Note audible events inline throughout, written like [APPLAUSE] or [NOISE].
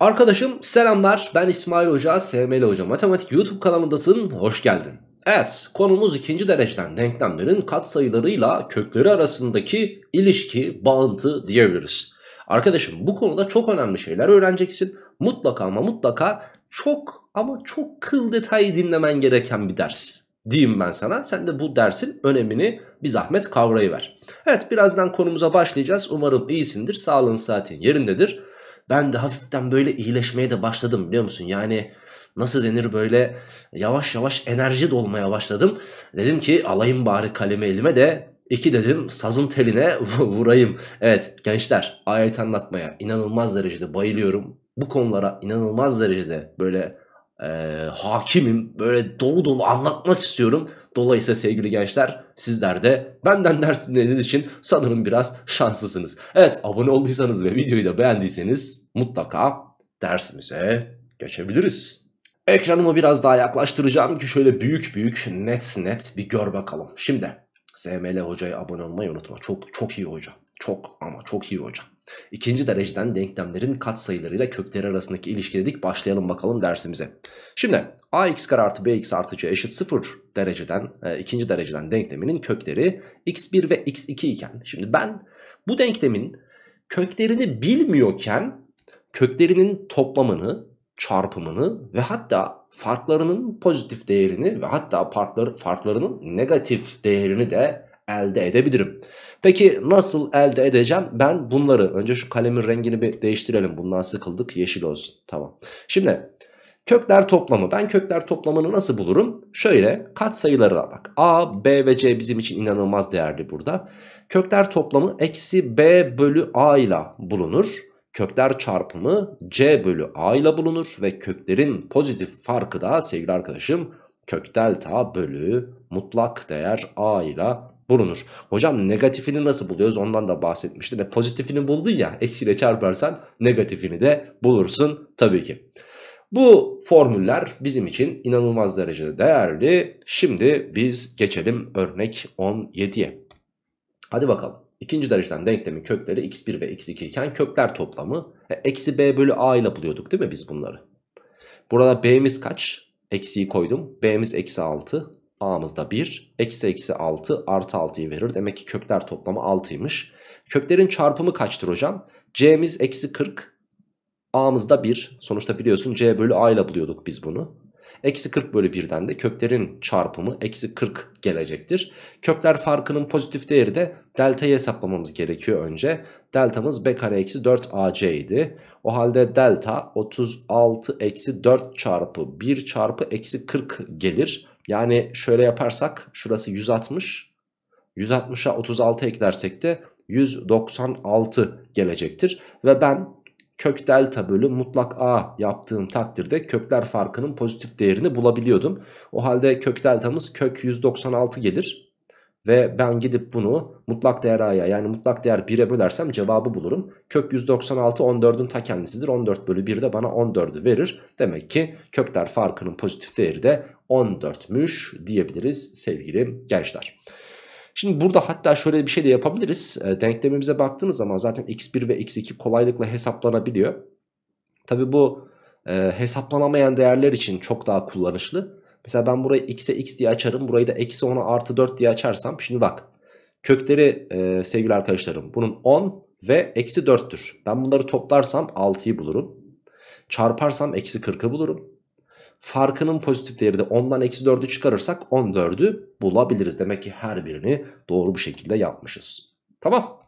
Arkadaşım selamlar ben İsmail Hoca, SML Hoca Matematik YouTube kanalındasın, hoş geldin. Evet konumuz ikinci dereceden denklemlerin katsayılarıyla kökleri arasındaki ilişki, bağıntı diyebiliriz. Arkadaşım bu konuda çok önemli şeyler öğreneceksin. Mutlaka ama mutlaka çok ama çok kıl detayı dinlemen gereken bir ders diyeyim ben sana. Sen de bu dersin önemini bir zahmet kavrayıver. Evet birazdan konumuza başlayacağız. Umarım iyisindir, sağlığın saatin yerindedir ben de hafiften böyle iyileşmeye de başladım biliyor musun? Yani nasıl denir böyle yavaş yavaş enerji dolmaya başladım. Dedim ki alayım bari kalemi elime de iki dedim sazın teline [LAUGHS] vurayım. Evet gençler ayet anlatmaya inanılmaz derecede bayılıyorum. Bu konulara inanılmaz derecede böyle e, hakimim. Böyle dolu dolu anlatmak istiyorum. Dolayısıyla sevgili gençler sizler de benden ders dinlediğiniz için sanırım biraz şanslısınız. Evet abone olduysanız ve videoyu da beğendiyseniz mutlaka dersimize geçebiliriz. Ekranımı biraz daha yaklaştıracağım ki şöyle büyük büyük net net bir gör bakalım. Şimdi SML hocaya abone olmayı unutma. Çok çok iyi hoca. Çok ama çok iyi hocam. İkinci dereceden denklemlerin katsayılarıyla kökleri arasındaki ilişki dedik. Başlayalım bakalım dersimize. Şimdi ax kare artı bx artı c eşit 0 dereceden e, ikinci dereceden denkleminin kökleri x1 ve x2 iken. Şimdi ben bu denklemin köklerini bilmiyorken köklerinin toplamını, çarpımını ve hatta farklarının pozitif değerini ve hatta farkları, farklarının negatif değerini de elde edebilirim. Peki nasıl elde edeceğim? Ben bunları önce şu kalemin rengini bir değiştirelim. Bundan sıkıldık yeşil olsun. Tamam. Şimdi kökler toplamı. Ben kökler toplamını nasıl bulurum? Şöyle kat sayılarına bak. A, B ve C bizim için inanılmaz değerli burada. Kökler toplamı eksi B bölü A ile bulunur kökler çarpımı c bölü a ile bulunur ve köklerin pozitif farkı da sevgili arkadaşım kök delta bölü mutlak değer a ile bulunur. Hocam negatifini nasıl buluyoruz ondan da bahsetmiştin. E, pozitifini buldun ya eksiyle çarparsan negatifini de bulursun tabii ki. Bu formüller bizim için inanılmaz derecede değerli. Şimdi biz geçelim örnek 17'ye. Hadi bakalım. İkinci dereceden denklemin kökleri x1 ve x2 iken kökler toplamı e, eksi b bölü a ile buluyorduk değil mi biz bunları? Burada b'miz kaç? Eksiyi koydum. B'miz eksi 6. A'mızda 1. Eksi eksi 6 artı 6'yı verir. Demek ki kökler toplamı 6'ymış. Köklerin çarpımı kaçtır hocam? C'miz eksi 40. A'mızda 1. Sonuçta biliyorsun C bölü A ile buluyorduk biz bunu. Eksi 40 bölü 1'den de köklerin çarpımı eksi 40 gelecektir. Kökler farkının pozitif değeri de delta'yı hesaplamamız gerekiyor önce. Deltamız b kare eksi 4 ac idi. O halde delta 36 eksi 4 çarpı 1 çarpı eksi 40 gelir. Yani şöyle yaparsak şurası 160. 160'a 36 eklersek de 196 gelecektir. Ve ben kök delta bölü mutlak a yaptığım takdirde kökler farkının pozitif değerini bulabiliyordum. O halde kök deltamız kök 196 gelir. Ve ben gidip bunu mutlak değer a'ya yani mutlak değer 1'e bölersem cevabı bulurum. Kök 196 14'ün ta kendisidir. 14 bölü 1 de bana 14'ü verir. Demek ki kökler farkının pozitif değeri de 14'müş diyebiliriz sevgili gençler. Şimdi burada hatta şöyle bir şey de yapabiliriz. Ee, denklemimize baktığınız zaman zaten x1 ve x2 kolaylıkla hesaplanabiliyor. Tabi bu e, hesaplanamayan değerler için çok daha kullanışlı. Mesela ben burayı x'e x diye açarım. Burayı da eksi 10'a artı 4 diye açarsam. Şimdi bak kökleri e, sevgili arkadaşlarım bunun 10 ve eksi 4'tür. Ben bunları toplarsam 6'yı bulurum. Çarparsam eksi 40'ı bulurum. Farkının pozitif değeri de 10'dan eksi 4'ü çıkarırsak 14'ü bulabiliriz. Demek ki her birini doğru bir şekilde yapmışız. Tamam.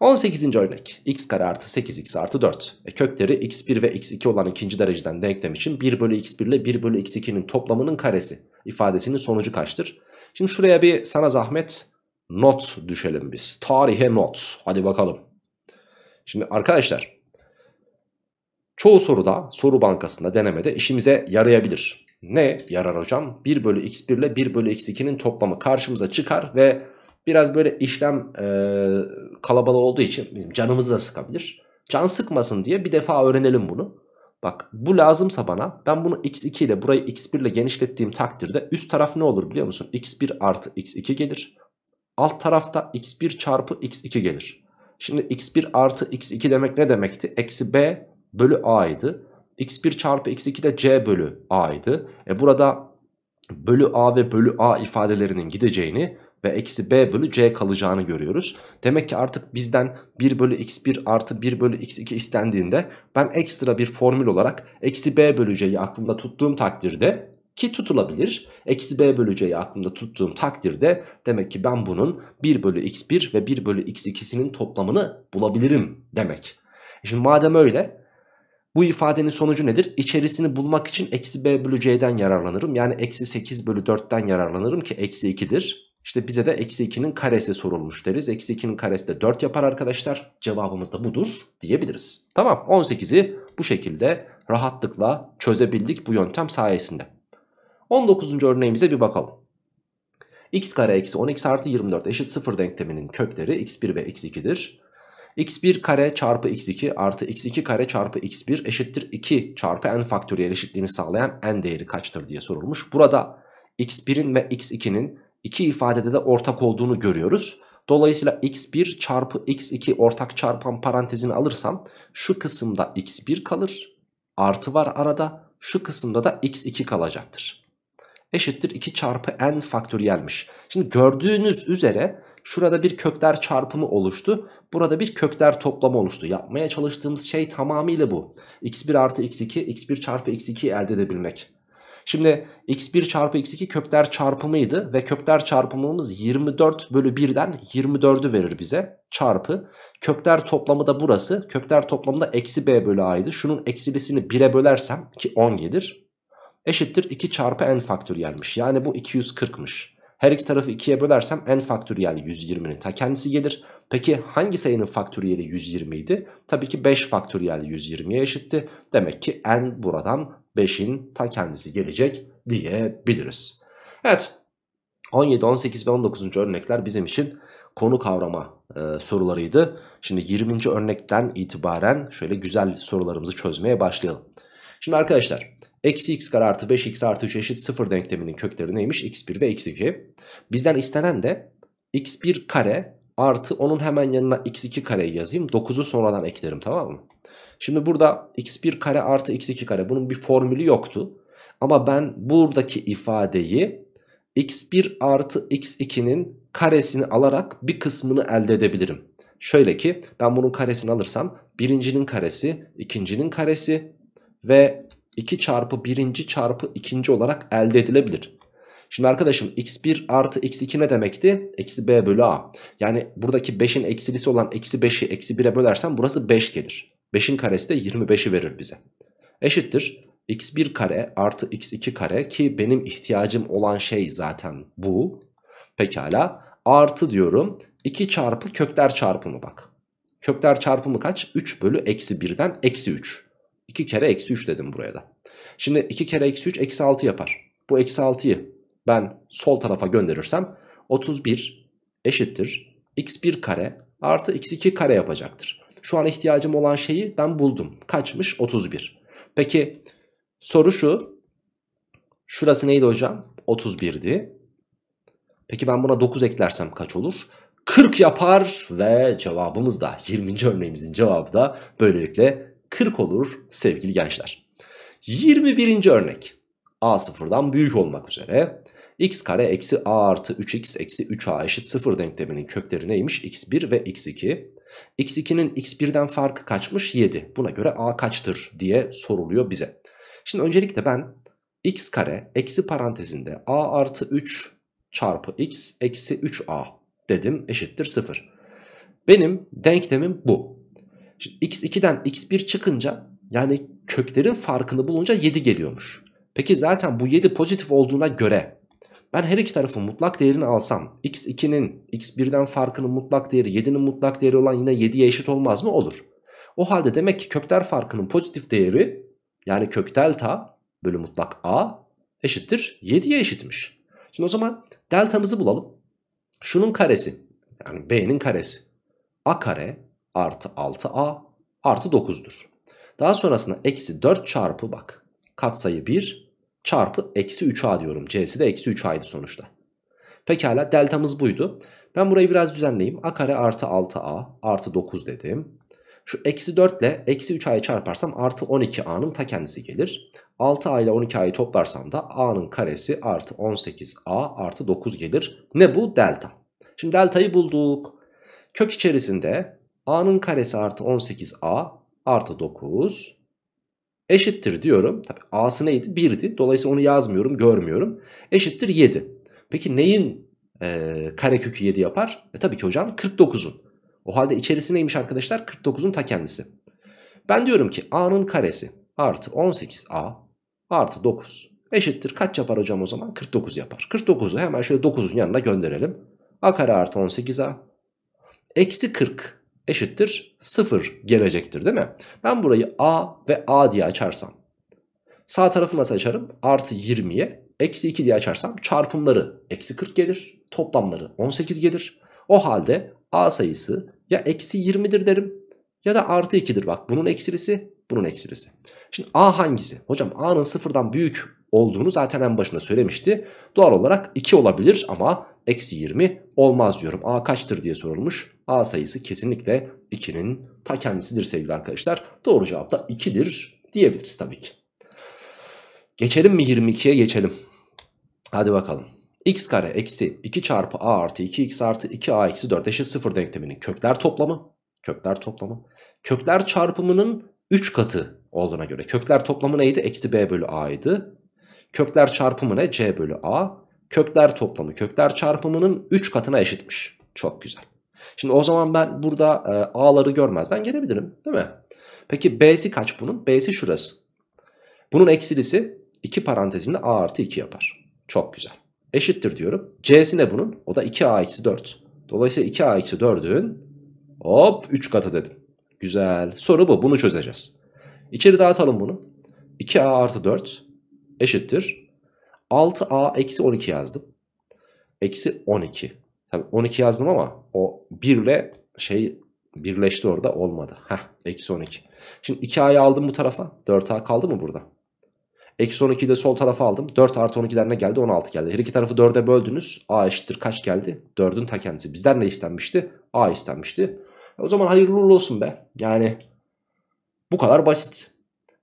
18. örnek. x kare artı 8x artı 4. E kökleri x1 ve x2 olan ikinci dereceden denklem için 1 bölü x1 ile 1 bölü x2'nin toplamının karesi ifadesinin sonucu kaçtır? Şimdi şuraya bir sana zahmet not düşelim biz. Tarihe not. Hadi bakalım. Şimdi arkadaşlar çoğu soruda soru bankasında denemede işimize yarayabilir. Ne yarar hocam? 1 bölü x1 ile 1 bölü x2'nin toplamı karşımıza çıkar ve biraz böyle işlem e, kalabalığı olduğu için bizim canımızı da sıkabilir. Can sıkmasın diye bir defa öğrenelim bunu. Bak bu lazımsa bana ben bunu x2 ile burayı x1 ile genişlettiğim takdirde üst taraf ne olur biliyor musun? x1 artı x2 gelir. Alt tarafta x1 çarpı x2 gelir. Şimdi x1 artı x2 demek ne demekti? Eksi b bölü a idi. x1 çarpı x2 de c bölü a idi. E burada bölü a ve bölü a ifadelerinin gideceğini ve eksi b bölü c kalacağını görüyoruz. Demek ki artık bizden 1 bölü x1 artı 1 bölü x2 istendiğinde ben ekstra bir formül olarak eksi b bölü c'yi aklımda tuttuğum takdirde ki tutulabilir. Eksi b bölü c'yi aklımda tuttuğum takdirde demek ki ben bunun 1 bölü x1 ve 1 bölü x2'sinin toplamını bulabilirim demek. E şimdi madem öyle bu ifadenin sonucu nedir? İçerisini bulmak için eksi b bölü c'den yararlanırım. Yani eksi 8 bölü 4'ten yararlanırım ki eksi 2'dir. İşte bize de eksi 2'nin karesi sorulmuş deriz. Eksi 2'nin karesi de 4 yapar arkadaşlar. Cevabımız da budur diyebiliriz. Tamam 18'i bu şekilde rahatlıkla çözebildik bu yöntem sayesinde. 19. örneğimize bir bakalım. x kare eksi 12 artı 24 eşit 0 denkleminin kökleri x1 ve x2'dir. x1 kare çarpı x2 artı x2 kare çarpı x1 eşittir 2 çarpı n faktöriyel eşitliğini sağlayan n değeri kaçtır diye sorulmuş. Burada x1'in ve x2'nin iki ifadede de ortak olduğunu görüyoruz. Dolayısıyla x1 çarpı x2 ortak çarpan parantezini alırsam şu kısımda x1 kalır. Artı var arada. Şu kısımda da x2 kalacaktır. Eşittir 2 çarpı n faktöriyelmiş. Şimdi gördüğünüz üzere şurada bir kökler çarpımı oluştu. Burada bir kökler toplamı oluştu. Yapmaya çalıştığımız şey tamamıyla bu. x1 artı x2, x1 çarpı x2 elde edebilmek. Şimdi x1 çarpı x2 kökler çarpımıydı ve kökler çarpımımız 24 bölü 1'den 24'ü verir bize çarpı. Kökler toplamı da burası. Kökler toplamı da eksi b bölü a'ydı. Şunun eksilisini 1'e bölersem ki 10 gelir. Eşittir 2 çarpı n faktöriyelmiş. Yani bu 240'mış. Her iki tarafı 2'ye bölersem n faktöriyel 120'nin ta kendisi gelir. Peki hangi sayının faktöriyeli 120 idi? Tabii ki 5 faktöriyel 120'ye eşitti. Demek ki n buradan 5'in ta kendisi gelecek diyebiliriz. Evet 17, 18 ve 19. örnekler bizim için konu kavrama e, sorularıydı. Şimdi 20. örnekten itibaren şöyle güzel sorularımızı çözmeye başlayalım. Şimdi arkadaşlar eksi x kare artı 5x artı 3 eşit 0 denkleminin kökleri neymiş? x1 ve x2. Bizden istenen de x1 kare artı onun hemen yanına x2 kareyi yazayım. 9'u sonradan eklerim tamam mı? Şimdi burada x1 kare artı x2 kare bunun bir formülü yoktu. Ama ben buradaki ifadeyi x1 artı x2'nin karesini alarak bir kısmını elde edebilirim. Şöyle ki ben bunun karesini alırsam birincinin karesi, ikincinin karesi ve 2 çarpı birinci çarpı ikinci olarak elde edilebilir. Şimdi arkadaşım x1 artı x2 ne demekti? Eksi b bölü a. Yani buradaki 5'in eksilisi olan eksi 5'i eksi 1'e bölersem burası 5 gelir. 5'in karesi de 25'i verir bize. Eşittir x1 kare artı x2 kare ki benim ihtiyacım olan şey zaten bu. Pekala artı diyorum 2 çarpı kökler çarpımı bak. Kökler çarpımı kaç? 3 bölü eksi 1'den eksi 3. 2 kere eksi 3 dedim buraya da. Şimdi 2 kere eksi 3 eksi 6 yapar. Bu eksi 6'yı ben sol tarafa gönderirsem 31 eşittir x1 kare artı x2 kare yapacaktır. Şu an ihtiyacım olan şeyi ben buldum. Kaçmış? 31. Peki soru şu. Şurası neydi hocam? 31'di. Peki ben buna 9 eklersem kaç olur? 40 yapar ve cevabımız da 20. örneğimizin cevabı da böylelikle 40 olur sevgili gençler. 21. örnek a sıfırdan büyük olmak üzere x kare eksi a artı 3x eksi 3a eşit 0 denkleminin kökleri neymiş? x1 ve x2. X2'nin X1'den farkı kaçmış? 7. Buna göre A kaçtır diye soruluyor bize. Şimdi öncelikle ben x kare eksi parantezinde a artı 3 çarpı x eksi 3a dedim eşittir 0. Benim denklemim bu. Şimdi x2'den x1 çıkınca yani köklerin farkını bulunca 7 geliyormuş. Peki zaten bu 7 pozitif olduğuna göre ben her iki tarafın mutlak değerini alsam x2'nin x1'den farkının mutlak değeri 7'nin mutlak değeri olan yine 7'ye eşit olmaz mı? Olur. O halde demek ki kökler farkının pozitif değeri yani kök delta bölü mutlak a eşittir 7'ye eşitmiş. Şimdi o zaman deltamızı bulalım. Şunun karesi yani b'nin karesi a kare artı 6a artı 9'dur. Daha sonrasında eksi 4 çarpı bak katsayı 1 çarpı eksi 3a diyorum. C'si de eksi 3a'ydı sonuçta. Pekala deltamız buydu. Ben burayı biraz düzenleyeyim. A kare artı 6a artı 9 dedim. Şu eksi 4 ile eksi 3a'yı çarparsam artı 12a'nın ta kendisi gelir. 6a ile 12a'yı toplarsam da a'nın karesi artı 18a artı 9 gelir. Ne bu? Delta. Şimdi deltayı bulduk. Kök içerisinde a'nın karesi artı 18a artı 9 Eşittir diyorum. Tabii A'sı neydi? 1'di. Dolayısıyla onu yazmıyorum, görmüyorum. Eşittir 7. Peki neyin e, karekökü 7 yapar? E tabii ki hocam 49'un. O halde içerisi neymiş arkadaşlar? 49'un ta kendisi. Ben diyorum ki A'nın karesi artı 18A artı 9 eşittir. Kaç yapar hocam o zaman? 49 yapar. 49'u hemen şöyle 9'un yanına gönderelim. A kare artı 18A eksi 40 eşittir 0 gelecektir değil mi? Ben burayı a ve a diye açarsam sağ tarafı nasıl açarım? Artı 20'ye eksi 2 diye açarsam çarpımları eksi 40 gelir toplamları 18 gelir. O halde a sayısı ya eksi 20'dir derim ya da artı 2'dir bak bunun eksilisi bunun eksilisi. Şimdi a hangisi? Hocam a'nın sıfırdan büyük olduğunu zaten en başında söylemişti. Doğal olarak 2 olabilir ama eksi 20 olmaz diyorum. A kaçtır diye sorulmuş. A sayısı kesinlikle 2'nin ta kendisidir sevgili arkadaşlar. Doğru cevap da 2'dir diyebiliriz tabii ki. Geçelim mi 22'ye geçelim. Hadi bakalım. x kare eksi 2 çarpı a artı 2x artı 2a eksi 4 eşit 0 denkleminin kökler toplamı. Kökler toplamı. Kökler çarpımının 3 katı olduğuna göre. Kökler toplamı neydi? Eksi b bölü a'ydı. Kökler çarpımı ne? C bölü A. Kökler toplamı kökler çarpımının 3 katına eşitmiş. Çok güzel. Şimdi o zaman ben burada e, A'ları görmezden gelebilirim değil mi? Peki B'si kaç bunun? B'si şurası. Bunun eksilisi 2 parantezinde A artı 2 yapar. Çok güzel. Eşittir diyorum. C'si ne bunun? O da 2A eksi 4. Dolayısıyla 2A eksi 4'ün hop 3 katı dedim. Güzel. Soru bu. Bunu çözeceğiz. İçeri dağıtalım bunu. 2A artı 4 eşittir. 6a eksi 12 yazdım. Eksi 12. Tabi 12 yazdım ama o 1 ile şey birleşti orada olmadı. Heh eksi 12. Şimdi 2a'yı aldım bu tarafa. 4a kaldı mı burada? Eksi 12'yi de sol tarafa aldım. 4 artı 12'den ne geldi? 16 geldi. Her iki tarafı 4'e böldünüz. A eşittir kaç geldi? 4'ün ta kendisi. Bizden ne istenmişti? A istenmişti. O zaman hayırlı olsun be. Yani bu kadar basit.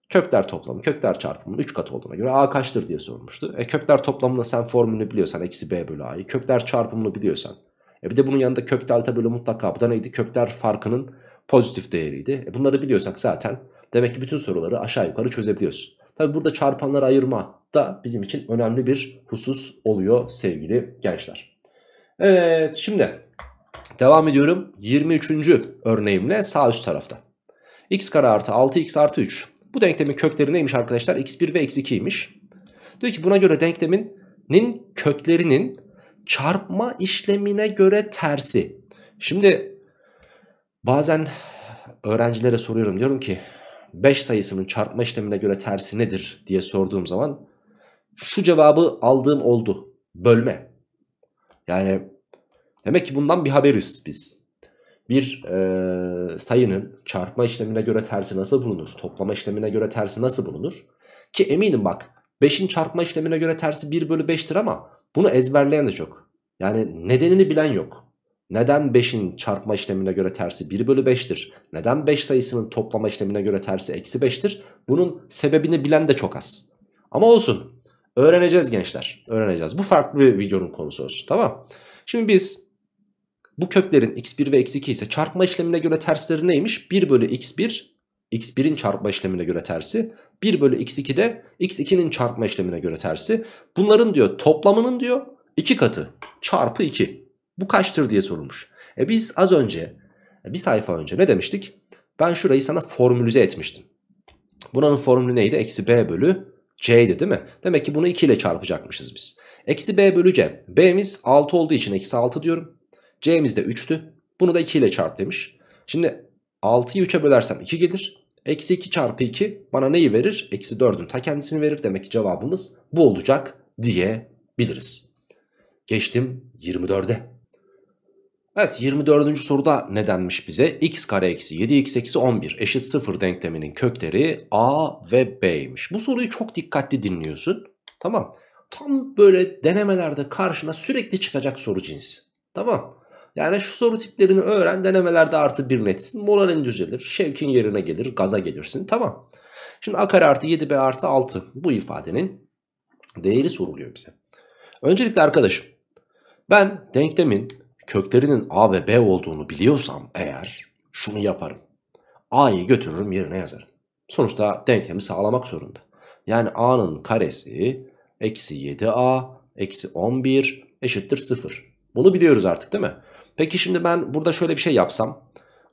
Kökler toplamı kökler çarpımının 3 katı olduğuna göre a kaçtır diye sormuştu. E kökler toplamını sen formülünü biliyorsan eksi b bölü a'yı kökler çarpımını biliyorsan. E bir de bunun yanında kök delta bölü mutlaka bu da neydi kökler farkının pozitif değeriydi. E bunları biliyorsak zaten demek ki bütün soruları aşağı yukarı çözebiliyorsun. Tabi burada çarpanları ayırma da bizim için önemli bir husus oluyor sevgili gençler. Evet şimdi devam ediyorum 23. örneğimle sağ üst tarafta. x kare artı 6x artı 3 bu denklemin kökleri neymiş arkadaşlar? X1 ve X2'ymiş. Diyor ki buna göre denkleminin köklerinin çarpma işlemine göre tersi. Şimdi bazen öğrencilere soruyorum diyorum ki 5 sayısının çarpma işlemine göre tersi nedir diye sorduğum zaman şu cevabı aldığım oldu. Bölme. Yani demek ki bundan bir haberiz biz bir e, sayının çarpma işlemine göre tersi nasıl bulunur? Toplama işlemine göre tersi nasıl bulunur? Ki eminim bak 5'in çarpma işlemine göre tersi 1 bölü 5'tir ama bunu ezberleyen de çok. Yani nedenini bilen yok. Neden 5'in çarpma işlemine göre tersi 1 bölü 5'tir? Neden 5 sayısının toplama işlemine göre tersi eksi 5'tir? Bunun sebebini bilen de çok az. Ama olsun. Öğreneceğiz gençler. Öğreneceğiz. Bu farklı bir videonun konusu olsun. Tamam. Şimdi biz bu köklerin x1 ve x2 ise çarpma işlemine göre tersleri neymiş? 1 bölü x1, x1'in çarpma işlemine göre tersi. 1 bölü x2 de x2'nin çarpma işlemine göre tersi. Bunların diyor toplamının diyor 2 katı çarpı 2. Bu kaçtır diye sorulmuş. E biz az önce e, bir sayfa önce ne demiştik? Ben şurayı sana formülize etmiştim. Buranın formülü neydi? Eksi b bölü c'ydi değil mi? Demek ki bunu 2 ile çarpacakmışız biz. Eksi b bölü c. b'miz 6 olduğu için eksi 6 diyorum. C'miz de 3'tü. Bunu da 2 ile çarp demiş. Şimdi 6'yı 3'e bölersem 2 gelir. Eksi 2 çarpı 2 bana neyi verir? Eksi 4'ün ta kendisini verir. Demek ki cevabımız bu olacak diyebiliriz. Geçtim 24'e. Evet 24. soruda ne denmiş bize? x kare eksi 7x eksi 11 eşit 0 denkleminin kökleri a ve b'ymiş. Bu soruyu çok dikkatli dinliyorsun. Tamam. Tam böyle denemelerde karşına sürekli çıkacak soru cinsi. Tamam. Yani şu soru tiplerini öğren denemelerde artı bir netsin. Moralin düzelir. Şevkin yerine gelir. Gaza gelirsin. Tamam. Şimdi a kare artı 7b artı 6 bu ifadenin değeri soruluyor bize. Öncelikle arkadaşım ben denklemin köklerinin a ve b olduğunu biliyorsam eğer şunu yaparım. a'yı götürürüm yerine yazarım. Sonuçta denklemi sağlamak zorunda. Yani a'nın karesi eksi 7a eksi 11 eşittir 0. Bunu biliyoruz artık değil mi? Peki şimdi ben burada şöyle bir şey yapsam.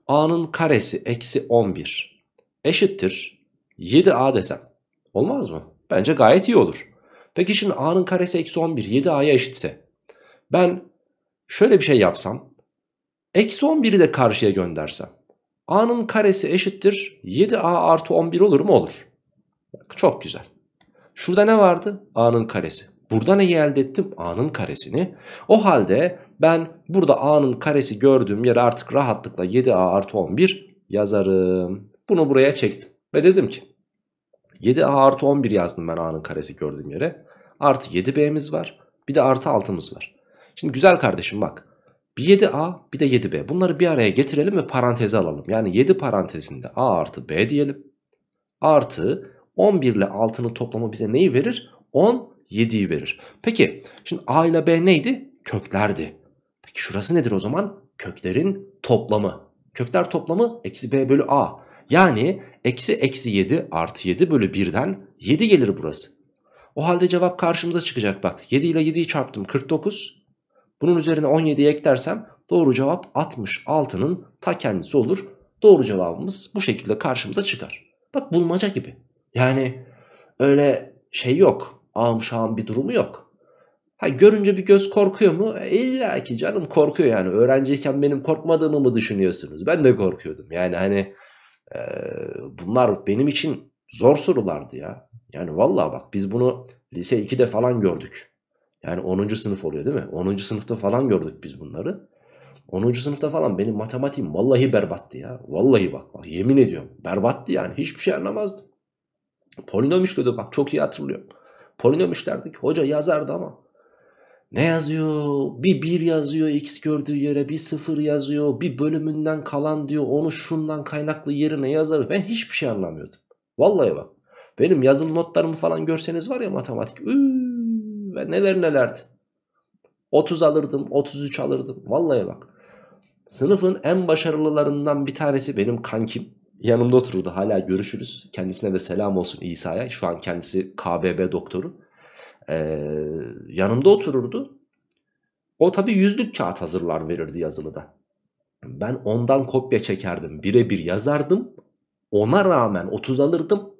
A'nın karesi eksi 11 eşittir 7A desem. Olmaz mı? Bence gayet iyi olur. Peki şimdi A'nın karesi eksi 11 7A'ya eşitse. Ben şöyle bir şey yapsam. Eksi 11'i de karşıya göndersem. A'nın karesi eşittir 7A artı 11 olur mu? Olur. Bak, çok güzel. Şurada ne vardı? A'nın karesi. Burada neyi elde ettim? A'nın karesini. O halde ben burada a'nın karesi gördüğüm yere artık rahatlıkla 7a artı 11 yazarım. Bunu buraya çektim ve dedim ki 7a artı 11 yazdım ben a'nın karesi gördüğüm yere. Artı 7b'miz var bir de artı 6'mız var. Şimdi güzel kardeşim bak bir 7a bir de 7b bunları bir araya getirelim ve paranteze alalım. Yani 7 parantezinde a artı b diyelim artı 11 ile 6'nın toplamı bize neyi verir? 10 7'yi verir. Peki şimdi a ile b neydi? Köklerdi. Şurası nedir o zaman? Köklerin toplamı. Kökler toplamı eksi b bölü a. Yani eksi eksi 7 artı 7 bölü 1'den 7 gelir burası. O halde cevap karşımıza çıkacak bak. 7 ile 7'yi çarptım 49. Bunun üzerine 17'yi eklersem doğru cevap 66'nın ta kendisi olur. Doğru cevabımız bu şekilde karşımıza çıkar. Bak bulmaca gibi. Yani öyle şey yok. Ağım şağım bir durumu yok. Ha, görünce bir göz korkuyor mu? E, İlla ki canım korkuyor yani. Öğrenciyken benim korkmadığımı mı düşünüyorsunuz? Ben de korkuyordum. Yani hani e, bunlar benim için zor sorulardı ya. Yani vallahi bak biz bunu lise 2'de falan gördük. Yani 10. sınıf oluyor değil mi? 10. sınıfta falan gördük biz bunları. 10. sınıfta falan benim matematiğim vallahi berbattı ya. Vallahi bak bak yemin ediyorum berbattı yani hiçbir şey anlamazdım. Polinom işliyordu bak çok iyi hatırlıyorum. Polinom işlerdik hoca yazardı ama ne yazıyor? Bir bir yazıyor x gördüğü yere bir sıfır yazıyor. Bir bölümünden kalan diyor onu şundan kaynaklı yerine yazar. Ben hiçbir şey anlamıyordum. Vallahi bak. Benim yazım notlarımı falan görseniz var ya matematik. ve neler nelerdi. 30 alırdım 33 alırdım. Vallahi bak. Sınıfın en başarılılarından bir tanesi benim kankim. Yanımda otururdu hala görüşürüz. Kendisine de selam olsun İsa'ya. Şu an kendisi KBB doktoru e, yanımda otururdu. O tabi yüzlük kağıt hazırlar verirdi yazılıda. Ben ondan kopya çekerdim. Birebir yazardım. Ona rağmen 30 alırdım.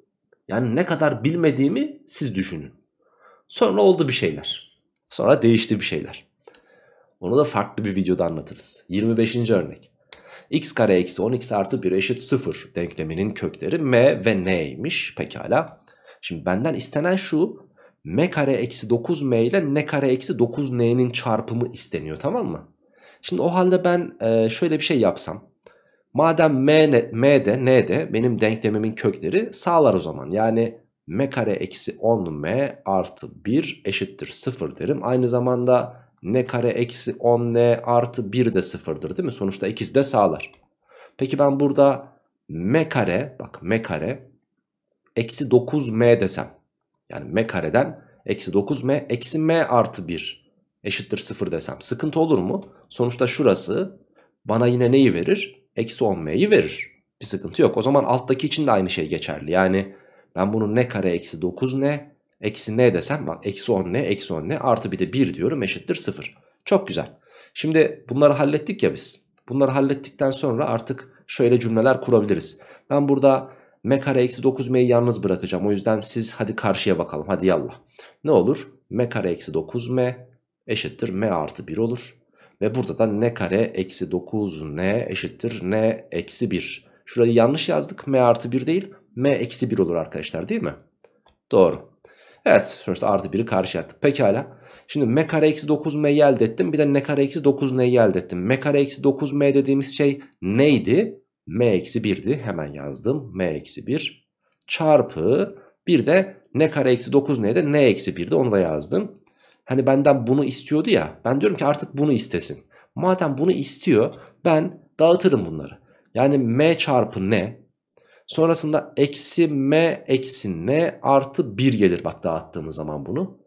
Yani ne kadar bilmediğimi siz düşünün. Sonra oldu bir şeyler. Sonra değişti bir şeyler. Onu da farklı bir videoda anlatırız. 25. örnek. x kare eksi 10x artı 1 eşit 0 denkleminin kökleri m ve n'ymiş. Pekala. Şimdi benden istenen şu m kare eksi 9m ile n kare eksi 9n'nin çarpımı isteniyor tamam mı? Şimdi o halde ben e, şöyle bir şey yapsam. Madem m, ne, m de n de benim denklemimin kökleri sağlar o zaman. Yani m kare eksi 10m artı 1 eşittir 0 derim. Aynı zamanda n kare eksi 10n artı 1 de 0'dır değil mi? Sonuçta ikisi de sağlar. Peki ben burada m kare bak m kare eksi 9m desem. Yani m kareden eksi 9m eksi m artı 1 eşittir 0 desem sıkıntı olur mu? Sonuçta şurası bana yine neyi verir? Eksi 10m'yi verir. Bir sıkıntı yok. O zaman alttaki için de aynı şey geçerli. Yani ben bunu ne kare eksi 9 ne eksi ne desem bak eksi 10 ne eksi 10 ne artı bir de 1 diyorum eşittir 0. Çok güzel. Şimdi bunları hallettik ya biz. Bunları hallettikten sonra artık şöyle cümleler kurabiliriz. Ben burada m kare eksi 9m'yi yalnız bırakacağım. O yüzden siz hadi karşıya bakalım. Hadi yallah. Ne olur? m kare eksi 9m eşittir m artı 1 olur. Ve burada da n kare eksi 9n eşittir n eksi 1. Şurayı yanlış yazdık. m artı 1 değil m eksi 1 olur arkadaşlar değil mi? Doğru. Evet sonuçta artı 1'i karşıya attık. Pekala. Şimdi m kare eksi 9m'yi elde ettim. Bir de n kare eksi 9n'yi elde ettim. m kare eksi 9m dediğimiz şey neydi? m-1'di hemen yazdım m-1 çarpı bir de ne kare eksi 9 neydi n eksi 1'di onu da yazdım. Hani benden bunu istiyordu ya ben diyorum ki artık bunu istesin. Madem bunu istiyor ben dağıtırım bunları. Yani m çarpı n sonrasında eksi m eksi n artı 1 gelir bak dağıttığımız zaman bunu.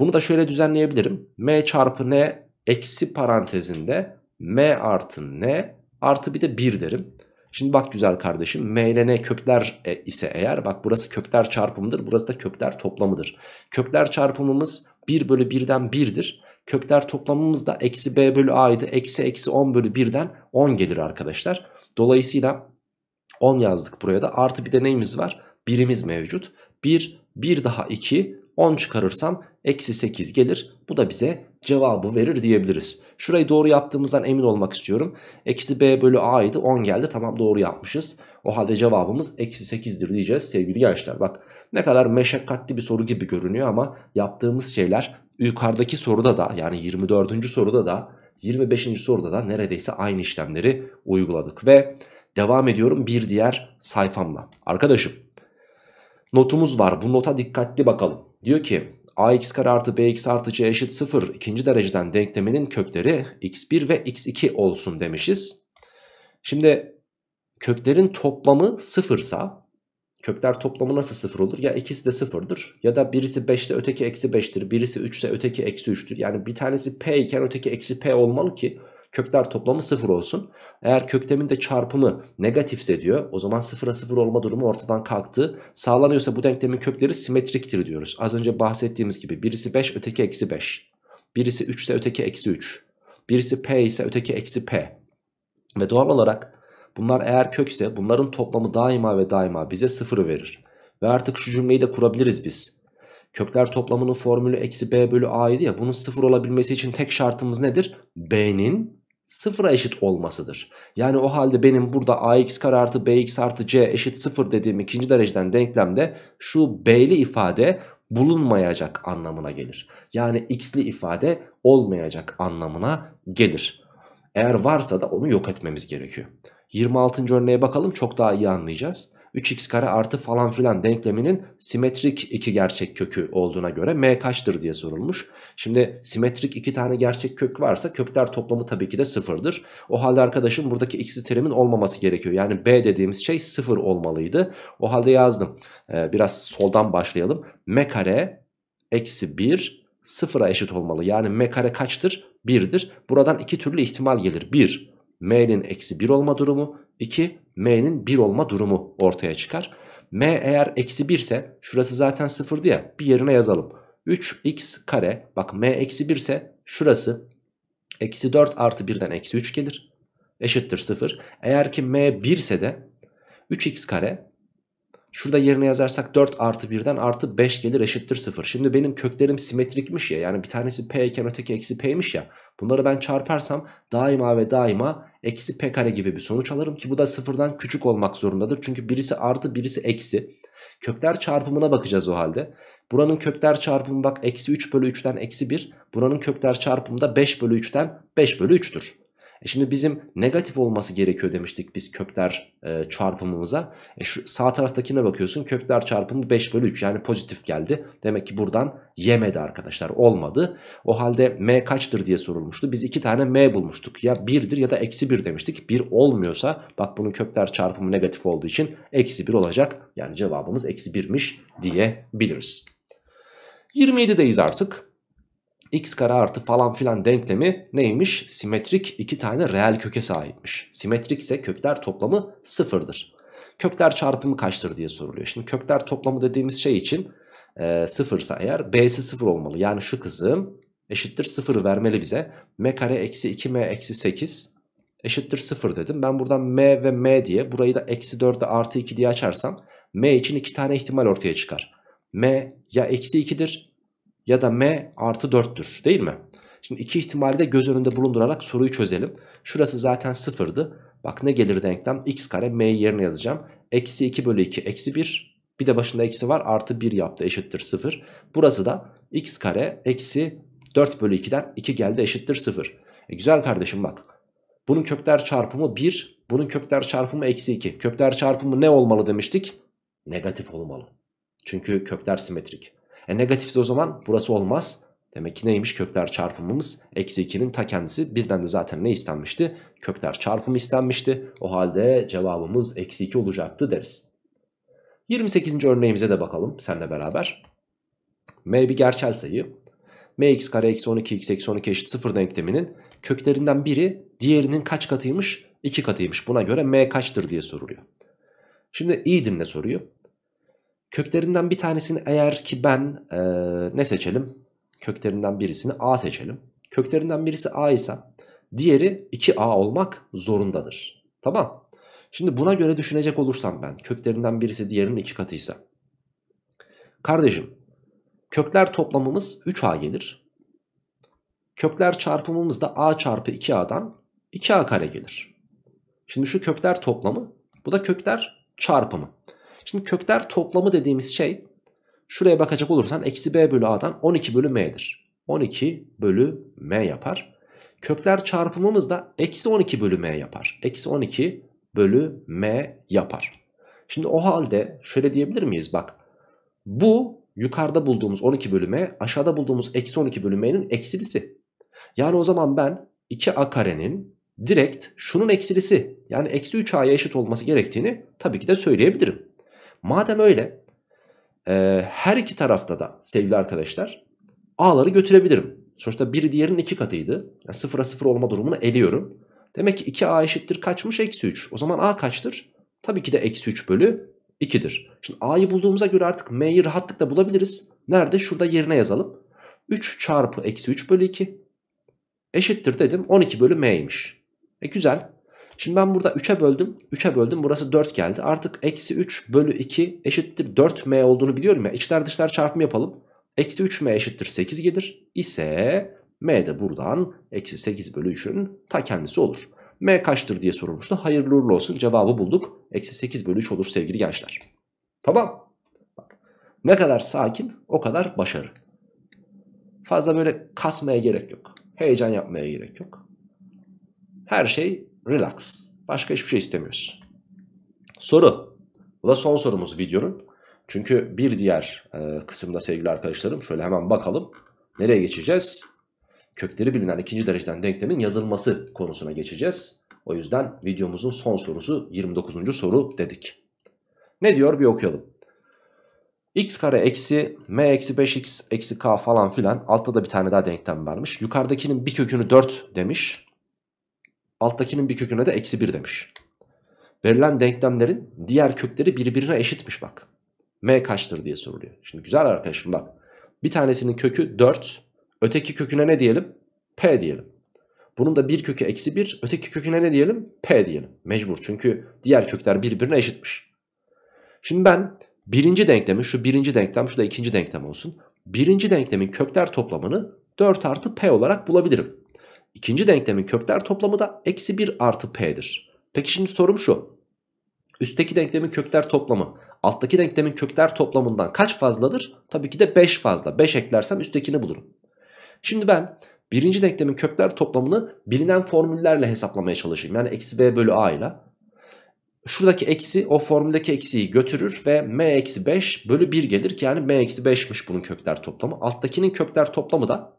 Bunu da şöyle düzenleyebilirim. m çarpı n eksi parantezinde m artı n artı bir de 1 derim. Şimdi bak güzel kardeşim M ile N kökler e, ise eğer bak burası kökler çarpımıdır burası da kökler toplamıdır. Kökler çarpımımız 1 bölü 1'den 1'dir. Kökler toplamımız da eksi B bölü A idi. Eksi eksi 10 bölü 1'den 10 gelir arkadaşlar. Dolayısıyla 10 yazdık buraya da artı bir de neyimiz var? Birimiz mevcut. 1, 1 daha 2 10 çıkarırsam eksi 8 gelir. Bu da bize cevabı verir diyebiliriz. Şurayı doğru yaptığımızdan emin olmak istiyorum. Eksi b bölü a idi 10 geldi tamam doğru yapmışız. O halde cevabımız eksi 8'dir diyeceğiz sevgili gençler. Bak ne kadar meşakkatli bir soru gibi görünüyor ama yaptığımız şeyler yukarıdaki soruda da yani 24. soruda da 25. soruda da neredeyse aynı işlemleri uyguladık. Ve devam ediyorum bir diğer sayfamla. Arkadaşım notumuz var bu nota dikkatli bakalım. Diyor ki ax kare artı bx artı c eşit 0 ikinci dereceden denkleminin kökleri x1 ve x2 olsun demişiz. Şimdi köklerin toplamı sıfırsa kökler toplamı nasıl sıfır olur? Ya ikisi de sıfırdır ya da birisi 5 ise öteki eksi 5'tir birisi 3 ise öteki eksi 3'tür. Yani bir tanesi p iken öteki eksi p olmalı ki kökler toplamı sıfır olsun. Eğer köklemin de çarpımı negatifse diyor o zaman sıfıra sıfır olma durumu ortadan kalktı. Sağlanıyorsa bu denklemin kökleri simetriktir diyoruz. Az önce bahsettiğimiz gibi birisi 5 öteki eksi 5. Birisi 3 ise öteki eksi 3. Birisi p ise öteki eksi p. Ve doğal olarak bunlar eğer kökse bunların toplamı daima ve daima bize sıfırı verir. Ve artık şu cümleyi de kurabiliriz biz. Kökler toplamının formülü eksi b bölü a idi ya bunun sıfır olabilmesi için tek şartımız nedir? b'nin sıfıra eşit olmasıdır. Yani o halde benim burada ax kare artı bx artı c eşit sıfır dediğim ikinci dereceden denklemde şu b'li ifade bulunmayacak anlamına gelir. Yani x'li ifade olmayacak anlamına gelir. Eğer varsa da onu yok etmemiz gerekiyor. 26. örneğe bakalım çok daha iyi anlayacağız. 3x kare artı falan filan denkleminin simetrik iki gerçek kökü olduğuna göre m kaçtır diye sorulmuş. Şimdi simetrik iki tane gerçek kök varsa kökler toplamı tabii ki de sıfırdır. O halde arkadaşım buradaki x'li terimin olmaması gerekiyor. Yani b dediğimiz şey sıfır olmalıydı. O halde yazdım. Ee, biraz soldan başlayalım. m kare eksi 1 sıfıra eşit olmalı. Yani m kare kaçtır? 1'dir. Buradan iki türlü ihtimal gelir. 1 m'nin eksi 1 olma durumu. 2 m'nin 1 olma durumu ortaya çıkar. m eğer eksi 1 ise şurası zaten sıfırdı ya bir yerine yazalım. 3x kare bak m eksi 1 ise şurası eksi 4 artı 1'den eksi 3 gelir. Eşittir 0. Eğer ki m 1 ise de 3x kare Şurada yerine yazarsak 4 artı 1'den artı 5 gelir eşittir 0. Şimdi benim köklerim simetrikmiş ya. Yani bir tanesi p iken öteki eksi pmiş ya. Bunları ben çarparsam daima ve daima eksi p kare gibi bir sonuç alırım ki bu da sıfırdan küçük olmak zorundadır. Çünkü birisi artı birisi eksi. Kökler çarpımına bakacağız o halde. Buranın kökler çarpımı bak eksi 3 bölü 3'ten eksi 1. Buranın kökler çarpımı da 5 bölü 3'ten 5 bölü 3'tür. E şimdi bizim negatif olması gerekiyor demiştik biz kökler e, çarpımımıza. E şu sağ taraftakine bakıyorsun kökler çarpımı 5 bölü 3 yani pozitif geldi. Demek ki buradan yemedi arkadaşlar olmadı. O halde m kaçtır diye sorulmuştu. Biz iki tane m bulmuştuk ya 1'dir ya da eksi 1 demiştik. 1 olmuyorsa bak bunun kökler çarpımı negatif olduğu için eksi 1 olacak. Yani cevabımız eksi 1'miş diyebiliriz. 27'deyiz artık. x kare artı falan filan denklemi neymiş? Simetrik iki tane reel köke sahipmiş. Simetrik ise kökler toplamı sıfırdır. Kökler çarpımı kaçtır diye soruluyor. Şimdi kökler toplamı dediğimiz şey için e, sıfırsa eğer b'si sıfır olmalı. Yani şu kızım eşittir sıfırı vermeli bize. m kare eksi 2m eksi 8 eşittir sıfır dedim. Ben buradan m ve m diye burayı da eksi 4'e artı 2 diye açarsam m için iki tane ihtimal ortaya çıkar m ya eksi 2'dir ya da m artı 4'tür değil mi? Şimdi iki ihtimali de göz önünde bulundurarak soruyu çözelim. Şurası zaten sıfırdı. Bak ne gelir denklem? x kare M yerine yazacağım. Eksi 2 bölü 2 eksi 1. Bir de başında eksi var artı 1 yaptı eşittir 0. Burası da x kare eksi 4 bölü 2'den 2 geldi eşittir 0. E güzel kardeşim bak. Bunun kökler çarpımı 1. Bunun kökler çarpımı eksi 2. Kökler çarpımı ne olmalı demiştik? Negatif olmalı. Çünkü kökler simetrik. E negatifse o zaman burası olmaz. Demek ki neymiş kökler çarpımımız? Eksi 2'nin ta kendisi. Bizden de zaten ne istenmişti? Kökler çarpımı istenmişti. O halde cevabımız eksi 2 olacaktı deriz. 28. örneğimize de bakalım seninle beraber. M bir gerçel sayı. Mx kare eksi 12 x eksi 12 eşit 0 denkleminin köklerinden biri diğerinin kaç katıymış? 2 katıymış. Buna göre m kaçtır diye soruluyor. Şimdi iyi dinle soruyor. Köklerinden bir tanesini eğer ki ben e, ne seçelim? Köklerinden birisini A seçelim. Köklerinden birisi A ise diğeri 2A olmak zorundadır. Tamam. Şimdi buna göre düşünecek olursam ben köklerinden birisi diğerinin 2 katıysa. Kardeşim kökler toplamımız 3A gelir. Kökler çarpımımız da A çarpı 2A'dan 2A kare gelir. Şimdi şu kökler toplamı bu da kökler çarpımı. Şimdi kökler toplamı dediğimiz şey şuraya bakacak olursan eksi b bölü a'dan 12 bölü m'dir. 12 bölü m yapar. Kökler çarpımımız da eksi 12 bölü m yapar. Eksi 12 bölü m yapar. Şimdi o halde şöyle diyebilir miyiz? Bak bu yukarıda bulduğumuz 12 bölü m aşağıda bulduğumuz eksi 12 bölü m'nin eksilisi. Yani o zaman ben 2a karenin direkt şunun eksilisi yani eksi 3a'ya eşit olması gerektiğini tabii ki de söyleyebilirim. Madem öyle e, her iki tarafta da sevgili arkadaşlar A'ları götürebilirim. Sonuçta biri diğerinin iki katıydı. Yani sıfıra sıfır olma durumunu eliyorum. Demek ki 2A eşittir kaçmış? Eksi 3. O zaman A kaçtır? Tabii ki de eksi 3 bölü 2'dir. Şimdi A'yı bulduğumuza göre artık M'yi rahatlıkla bulabiliriz. Nerede? Şurada yerine yazalım. 3 çarpı eksi 3 bölü 2 eşittir dedim. 12 bölü M'ymiş. E güzel. Şimdi ben burada 3'e böldüm. 3'e böldüm. Burası 4 geldi. Artık eksi 3 bölü 2 eşittir 4m olduğunu biliyorum ya. İçler dışlar çarpımı yapalım. Eksi 3m eşittir 8 gelir. İse m de buradan eksi 8 bölü 3'ün ta kendisi olur. m kaçtır diye sorulmuştu. Hayırlı uğurlu olsun. Cevabı bulduk. Eksi 8 bölü 3 olur sevgili gençler. Tamam. Ne kadar sakin o kadar başarı. Fazla böyle kasmaya gerek yok. Heyecan yapmaya gerek yok. Her şey Relax. Başka hiçbir şey istemiyoruz. Soru. Bu da son sorumuz videonun. Çünkü bir diğer e, kısımda sevgili arkadaşlarım şöyle hemen bakalım. Nereye geçeceğiz? Kökleri bilinen ikinci dereceden denklemin yazılması konusuna geçeceğiz. O yüzden videomuzun son sorusu 29. soru dedik. Ne diyor bir okuyalım. x kare eksi m eksi 5x eksi k falan filan altta da bir tane daha denklem vermiş. Yukarıdakinin bir kökünü 4 demiş. Alttakinin bir köküne de eksi 1 demiş. Verilen denklemlerin diğer kökleri birbirine eşitmiş bak. M kaçtır diye soruluyor. Şimdi güzel arkadaşım bak. Bir tanesinin kökü 4. Öteki köküne ne diyelim? P diyelim. Bunun da bir kökü eksi 1. Öteki köküne ne diyelim? P diyelim. Mecbur çünkü diğer kökler birbirine eşitmiş. Şimdi ben birinci denklemi şu birinci denklem şu da ikinci denklem olsun. Birinci denklemin kökler toplamını 4 artı P olarak bulabilirim. İkinci denklemin kökler toplamı da eksi 1 artı p'dir. Peki şimdi sorum şu. Üstteki denklemin kökler toplamı alttaki denklemin kökler toplamından kaç fazladır? Tabii ki de 5 fazla. 5 eklersem üsttekini bulurum. Şimdi ben birinci denklemin kökler toplamını bilinen formüllerle hesaplamaya çalışayım. Yani eksi b bölü a ile. Şuradaki eksi o formüldeki eksiyi götürür ve m eksi 5 bölü 1 gelir ki yani m eksi 5'miş bunun kökler toplamı. Alttakinin kökler toplamı da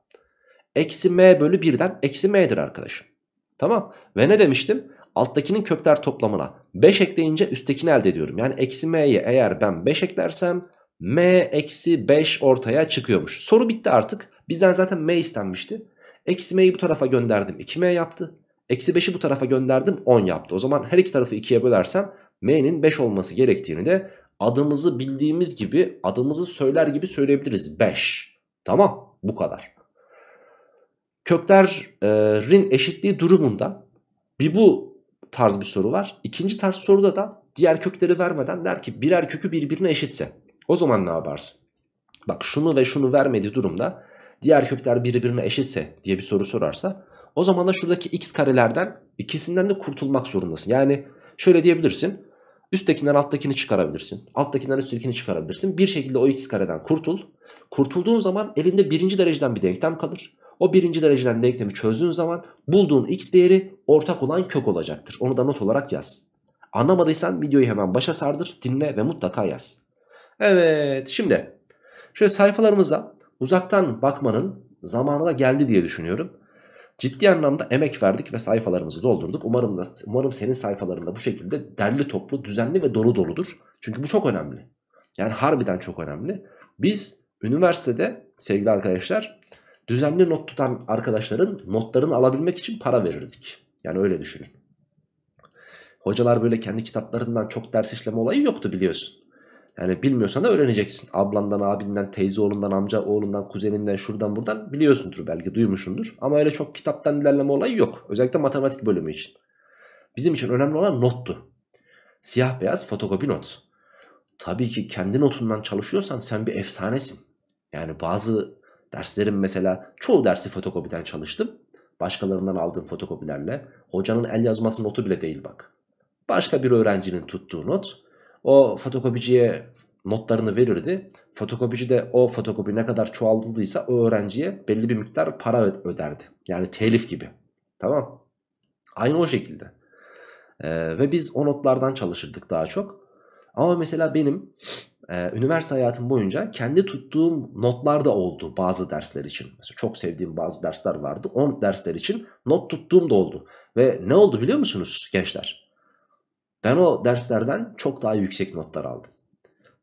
Eksi m bölü 1'den eksi m'dir arkadaşım. Tamam. Ve ne demiştim? Alttakinin kökler toplamına 5 ekleyince üsttekini elde ediyorum. Yani eksi m'yi eğer ben 5 eklersem m eksi 5 ortaya çıkıyormuş. Soru bitti artık. Bizden zaten m istenmişti. Eksi m'yi bu tarafa gönderdim 2m yaptı. Eksi 5'i bu tarafa gönderdim 10 yaptı. O zaman her iki tarafı 2'ye bölersem m'nin 5 olması gerektiğini de adımızı bildiğimiz gibi adımızı söyler gibi söyleyebiliriz. 5. Tamam bu kadar köklerin eşitliği durumunda bir bu tarz bir soru var. İkinci tarz soruda da diğer kökleri vermeden der ki birer kökü birbirine eşitse. O zaman ne yaparsın? Bak şunu ve şunu vermediği durumda diğer kökler birbirine eşitse diye bir soru sorarsa o zaman da şuradaki x karelerden ikisinden de kurtulmak zorundasın. Yani şöyle diyebilirsin. Üsttekinden alttakini çıkarabilirsin. Alttakinden üsttekini çıkarabilirsin. Bir şekilde o x kareden kurtul. Kurtulduğun zaman elinde birinci dereceden bir denklem kalır. O birinci dereceden denklemi çözdüğün zaman bulduğun x değeri ortak olan kök olacaktır. Onu da not olarak yaz. Anlamadıysan videoyu hemen başa sardır, dinle ve mutlaka yaz. Evet şimdi şöyle sayfalarımıza uzaktan bakmanın zamanı da geldi diye düşünüyorum. Ciddi anlamda emek verdik ve sayfalarımızı doldurduk. Umarım da umarım senin sayfalarında bu şekilde derli toplu, düzenli ve dolu doludur. Çünkü bu çok önemli. Yani harbiden çok önemli. Biz üniversitede sevgili arkadaşlar Düzenli not tutan arkadaşların notlarını alabilmek için para verirdik. Yani öyle düşünün. Hocalar böyle kendi kitaplarından çok ders işleme olayı yoktu biliyorsun. Yani bilmiyorsan da öğreneceksin. Ablandan, abinden, teyze oğlundan, amca oğlundan, kuzeninden, şuradan buradan biliyorsundur belki duymuşsundur. Ama öyle çok kitaptan ilerleme olayı yok. Özellikle matematik bölümü için. Bizim için önemli olan nottu. Siyah beyaz fotokopi not. Tabii ki kendi notundan çalışıyorsan sen bir efsanesin. Yani bazı Derslerim mesela çoğu dersi fotokopiden çalıştım. Başkalarından aldığım fotokopilerle. Hocanın el yazması notu bile değil bak. Başka bir öğrencinin tuttuğu not. O fotokopiciye notlarını verirdi. Fotokopici de o fotokopi ne kadar çoğaltıldıysa o öğrenciye belli bir miktar para öderdi. Yani telif gibi. Tamam. Aynı o şekilde. Ee, ve biz o notlardan çalışırdık daha çok. Ama mesela benim e, üniversite hayatım boyunca kendi tuttuğum notlar da oldu bazı dersler için. Mesela çok sevdiğim bazı dersler vardı. 10 dersler için not tuttuğum da oldu. Ve ne oldu biliyor musunuz gençler? Ben o derslerden çok daha yüksek notlar aldım.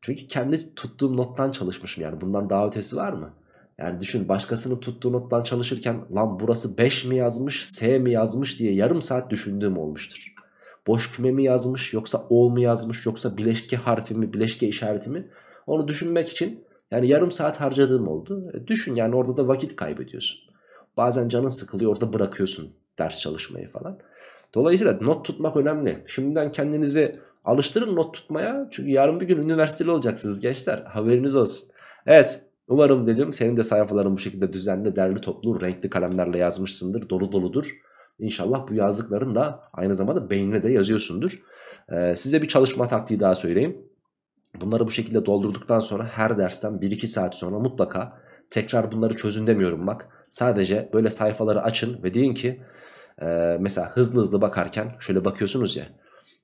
Çünkü kendi tuttuğum nottan çalışmışım yani bundan daha ötesi var mı? Yani düşün başkasının tuttuğu nottan çalışırken lan burası 5 mi yazmış S mi yazmış diye yarım saat düşündüğüm olmuştur boş küme mi yazmış yoksa o mu yazmış yoksa bileşke harfi mi bileşke işareti mi onu düşünmek için yani yarım saat harcadığım oldu. E düşün yani orada da vakit kaybediyorsun. Bazen canın sıkılıyor orada bırakıyorsun ders çalışmayı falan. Dolayısıyla not tutmak önemli. Şimdiden kendinizi alıştırın not tutmaya. Çünkü yarın bir gün üniversiteli olacaksınız gençler. Haberiniz olsun. Evet umarım dedim senin de sayfaların bu şekilde düzenli derli toplu renkli kalemlerle yazmışsındır. Dolu doludur. İnşallah bu yazdıkların da aynı zamanda beynine de yazıyorsundur. Ee, size bir çalışma taktiği daha söyleyeyim. Bunları bu şekilde doldurduktan sonra her dersten 1-2 saat sonra mutlaka tekrar bunları çözün demiyorum bak. Sadece böyle sayfaları açın ve deyin ki e, mesela hızlı hızlı bakarken şöyle bakıyorsunuz ya.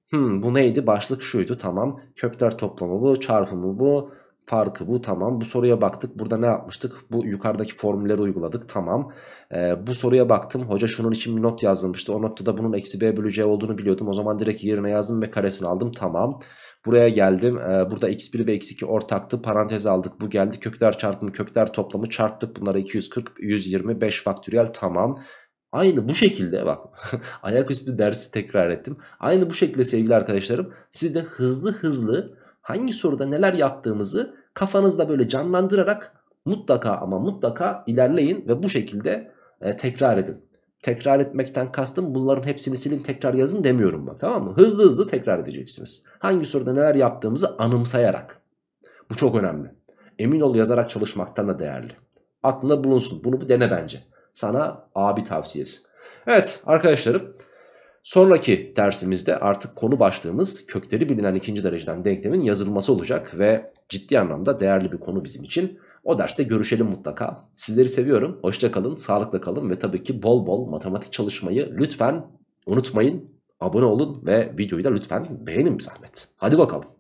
Hmm, bu neydi? Başlık şuydu. Tamam. Kökler toplamı bu, çarpımı bu, farkı bu tamam. Bu soruya baktık. Burada ne yapmıştık? Bu yukarıdaki formülleri uyguladık. Tamam. Ee, bu soruya baktım. Hoca şunun için bir not yazılmıştı. O da bunun eksi b bölü c olduğunu biliyordum. O zaman direkt yerine yazdım ve karesini aldım. Tamam. Buraya geldim. Ee, burada x1 ve x2 ortaktı. Parantez aldık. Bu geldi. Kökler çarpımı, kökler toplamı çarptık. Bunları 240, 120, 5 faktöriyel tamam. Aynı bu şekilde bak [LAUGHS] ayaküstü dersi tekrar ettim. Aynı bu şekilde sevgili arkadaşlarım siz de hızlı hızlı hangi soruda neler yaptığımızı kafanızda böyle canlandırarak mutlaka ama mutlaka ilerleyin ve bu şekilde e, tekrar edin. Tekrar etmekten kastım bunların hepsini silin tekrar yazın demiyorum bak tamam mı? Hızlı hızlı tekrar edeceksiniz. Hangi soruda neler yaptığımızı anımsayarak. Bu çok önemli. Emin ol yazarak çalışmaktan da değerli. Aklında bulunsun. Bunu bir dene bence. Sana abi tavsiyesi. Evet arkadaşlarım. Sonraki dersimizde artık konu başlığımız kökleri bilinen ikinci dereceden denklemin yazılması olacak ve ciddi anlamda değerli bir konu bizim için. O derste görüşelim mutlaka. Sizleri seviyorum. Hoşçakalın, kalın, sağlıkla kalın ve tabii ki bol bol matematik çalışmayı lütfen unutmayın. Abone olun ve videoyu da lütfen beğenin bir zahmet. Hadi bakalım.